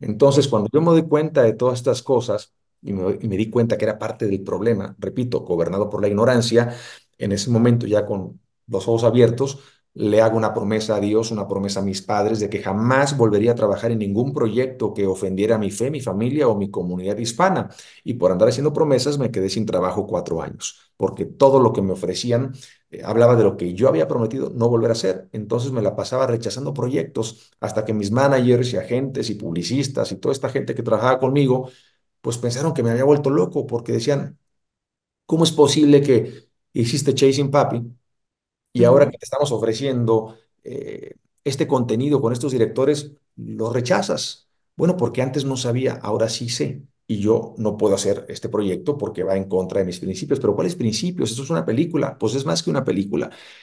Entonces, cuando yo me doy cuenta de todas estas cosas y me, y me di cuenta que era parte del problema, repito, gobernado por la ignorancia, en ese momento ya con los ojos abiertos, le hago una promesa a Dios, una promesa a mis padres de que jamás volvería a trabajar en ningún proyecto que ofendiera a mi fe, mi familia o mi comunidad hispana. Y por andar haciendo promesas me quedé sin trabajo cuatro años, porque todo lo que me ofrecían eh, hablaba de lo que yo había prometido no volver a hacer. Entonces me la pasaba rechazando proyectos hasta que mis managers y agentes y publicistas y toda esta gente que trabajaba conmigo, pues pensaron que me había vuelto loco porque decían, ¿cómo es posible que hiciste Chasing Papi? Y ahora que te estamos ofreciendo eh, este contenido con estos directores, lo rechazas. Bueno, porque antes no sabía, ahora sí sé. Y yo no puedo hacer este proyecto porque va en contra de mis principios. Pero ¿cuáles principios? Esto es una película. Pues es más que una película.